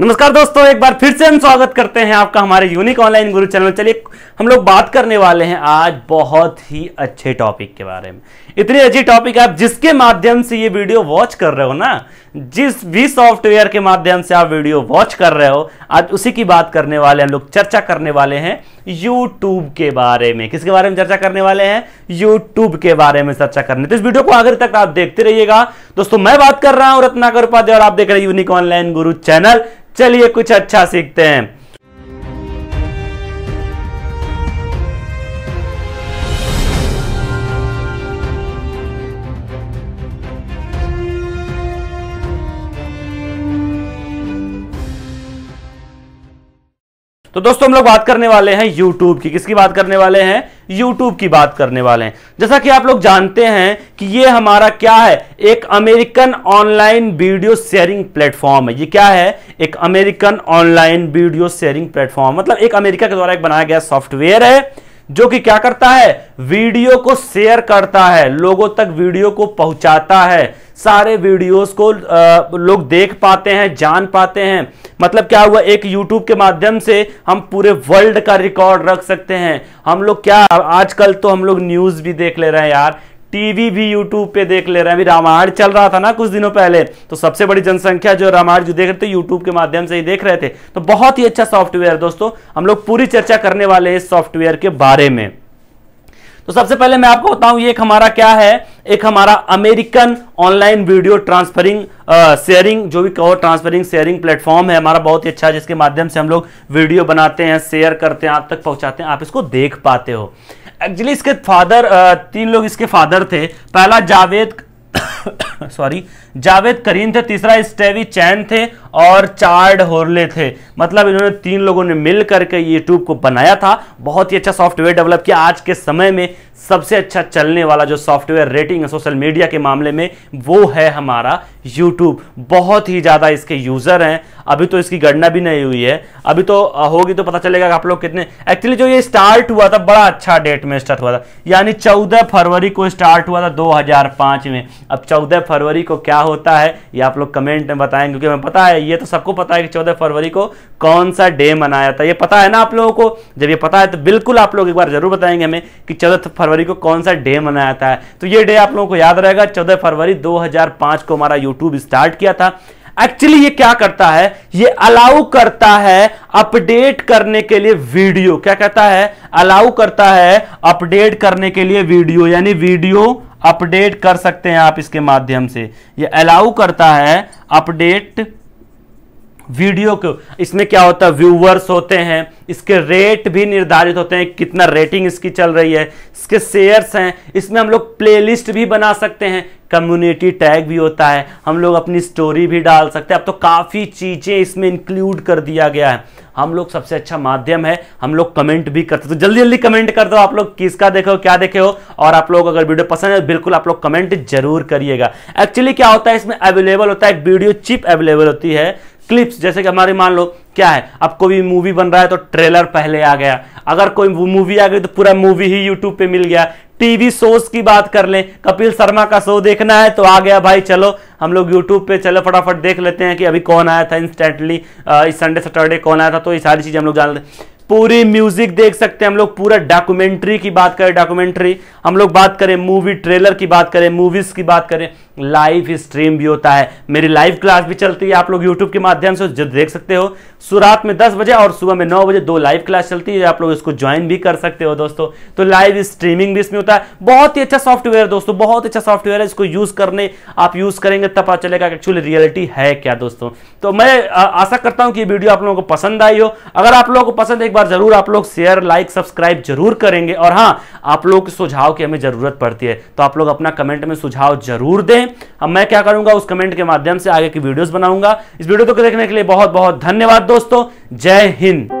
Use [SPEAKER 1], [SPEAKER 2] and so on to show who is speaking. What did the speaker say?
[SPEAKER 1] नमस्कार दोस्तों एक बार फिर से हम स्वागत करते हैं आपका हमारे यूनिक ऑनलाइन गुरु चैनल में चलिए हम लोग बात करने वाले हैं आज बहुत ही अच्छे टॉपिक के बारे में इतनी अच्छी टॉपिक आप जिसके माध्यम से ये वीडियो वॉच कर रहे हो ना जिस भी सॉफ्टवेयर के माध्यम से आप वीडियो वॉच कर रहे हो आज उसी की बात करने वाले हम लोग चर्चा करने वाले हैं यूट्यूब के बारे में किसके बारे में चर्चा करने वाले हैं यूट्यूब के बारे में चर्चा करने तो इस वीडियो को आखिर तक आप देखते रहिएगा दोस्तों मैं बात कर रहा हूं रत्नाकर उपाध्याय और आप देख रहे हैं यूनिक ऑनलाइन गुरु चैनल चलिए कुछ अच्छा सीखते हैं तो दोस्तों हम लोग बात करने वाले हैं यूट्यूब की किसकी बात करने वाले हैं यूट्यूब की बात करने वाले हैं जैसा कि आप लोग जानते हैं कि ये हमारा क्या है एक American online video sharing platform है ये क्या है एक American online video sharing platform मतलब एक अमेरिका के द्वारा एक बनाया गया सॉफ्टवेयर है जो कि क्या करता है वीडियो को शेयर करता है लोगों तक वीडियो को पहुंचाता है सारे वीडियोस को आ, लोग देख पाते हैं जान पाते हैं मतलब क्या हुआ एक यूट्यूब के माध्यम से हम पूरे वर्ल्ड का रिकॉर्ड रख सकते हैं हम लोग क्या आजकल तो हम लोग न्यूज भी देख ले रहे हैं यार टीवी भी यूट्यूब पे देख ले रहे हैं अभी रामायण चल रहा था ना कुछ दिनों पहले तो सबसे बड़ी जनसंख्या जो रामायण जो देख रहे थे यूट्यूब के माध्यम से ही देख रहे थे तो बहुत ही अच्छा सॉफ्टवेयर दोस्तों हम लोग पूरी चर्चा करने वाले इस सॉफ्टवेयर के बारे में तो सबसे पहले मैं आपको बताऊं ये एक हमारा क्या है एक हमारा American online video transferring sharing जो भी कहो ट्रांसफरिंग शेयरिंग प्लेटफॉर्म है हमारा बहुत ही अच्छा जिसके माध्यम से हम लोग वीडियो बनाते हैं शेयर करते हैं आप तक पहुंचाते हैं आप इसको देख पाते हो एक्चुअली इसके फादर तीन लोग इसके फादर थे पहला जावेद सॉरी जावेद करीन थे तीसरा स्टेवी चैन थे और चार्ड होरले थे मतलब इन्होंने तीन लोगों ने मिल करके यूट्यूब को बनाया था बहुत ही अच्छा सॉफ्टवेयर डेवलप किया आज के समय में सबसे अच्छा चलने वाला जो सॉफ्टवेयर रेटिंग है सोशल मीडिया के मामले में वो है हमारा यूट्यूब बहुत ही ज़्यादा इसके यूज़र हैं अभी तो इसकी गणना भी नहीं हुई है अभी तो होगी तो पता चलेगा कि आप लोग कितने एक्चुअली जो ये स्टार्ट हुआ था बड़ा अच्छा डेट में स्टार्ट हुआ था यानी 14 फरवरी को स्टार्ट हुआ था 2005 में अब 14 फरवरी को क्या होता है ये आप लोग कमेंट में बताएंगे क्योंकि हमें पता है है ये तो सबको पता है कि चौदह फरवरी को कौन सा डे मनाया था ये पता है ना आप लोगों को जब ये पता है तो बिल्कुल आप लोग एक बार जरूर बताएंगे हमें कि चौदह फरवरी को कौन सा डे मनाया था तो ये डे आप लोगों को याद रहेगा चौदह फरवरी दो को हमारा यूट्यूब स्टार्ट किया था एक्चुअली ये क्या करता है ये अलाउ करता है अपडेट करने के लिए वीडियो क्या कहता है अलाउ करता है अपडेट करने के लिए वीडियो यानी वीडियो अपडेट कर सकते हैं आप इसके माध्यम से ये अलाउ करता है अपडेट वीडियो को इसमें क्या होता है व्यूवर्स होते हैं इसके रेट भी निर्धारित होते हैं कितना रेटिंग इसकी चल रही है इसके शेयर्स हैं इसमें हम लोग प्लेलिस्ट भी बना सकते हैं कम्युनिटी टैग भी होता है हम लोग अपनी स्टोरी भी डाल सकते हैं अब तो काफ़ी चीज़ें इसमें इंक्लूड कर दिया गया है हम लोग सबसे अच्छा माध्यम है हम लोग कमेंट भी करते तो जल्दी जल्दी कमेंट कर दो आप लोग किसका देखे हो क्या देखे हो और आप लोग अगर वीडियो पसंद है बिल्कुल आप लोग कमेंट जरूर करिएगा एक्चुअली क्या होता है इसमें अवेलेबल होता है एक वीडियो चिप अवेलेबल होती है क्लिप्स जैसे कि हमारे मान लो क्या है अब कोई मूवी बन रहा है तो ट्रेलर पहले आ गया अगर कोई मूवी आ गई तो पूरा मूवी ही यूट्यूब पे मिल गया टीवी शोज की बात कर लें कपिल शर्मा का शो देखना है तो आ गया भाई चलो हम लोग यूट्यूब पे चलो फटाफट देख लेते हैं कि अभी कौन आया था इंस्टेंटली इस संडे सैटरडे कौन आया था तो ये सारी चीज़ हम लोग जान लेते पूरी म्यूजिक देख सकते हैं हम लोग पूरा डॉक्यूमेंट्री की बात करें डॉक्यूमेंट्री हम लोग बात करें मूवी ट्रेलर की बात करें मूवीज की बात करें लाइव स्ट्रीम भी होता है मेरी लाइव क्लास भी चलती है आप लोग यूट्यूब के माध्यम से जो देख सकते हो सुरात में 10 बजे और सुबह में 9 बजे दो लाइव क्लास चलती है आप लोग इसको ज्वाइन भी कर सकते हो दोस्तों तो लाइव स्ट्रीमिंग भी इसमें होता है बहुत ही अच्छा सॉफ्टवेयर है दोस्तों बहुत अच्छा सॉफ्टवेयर है इसको यूज करने आप यूज करेंगे तब पता चलेगा एक्चुअली रियलिटी है क्या दोस्तों तो मैं आशा करता हूँ कि वीडियो आप लोगों को पसंद आई हो अगर आप लोगों को पसंद एक बार जरूर आप लोग शेयर लाइक सब्सक्राइब जरूर करेंगे और हाँ आप लोग के सुझाव की हमें जरूरत पड़ती है तो आप लोग अपना कमेंट में सुझाव जरूर दें अब मैं क्या करूंगा उस कमेंट के माध्यम से आगे की वीडियोस बनाऊंगा इस वीडियो को देखने के लिए बहुत बहुत धन्यवाद दोस्तों जय हिंद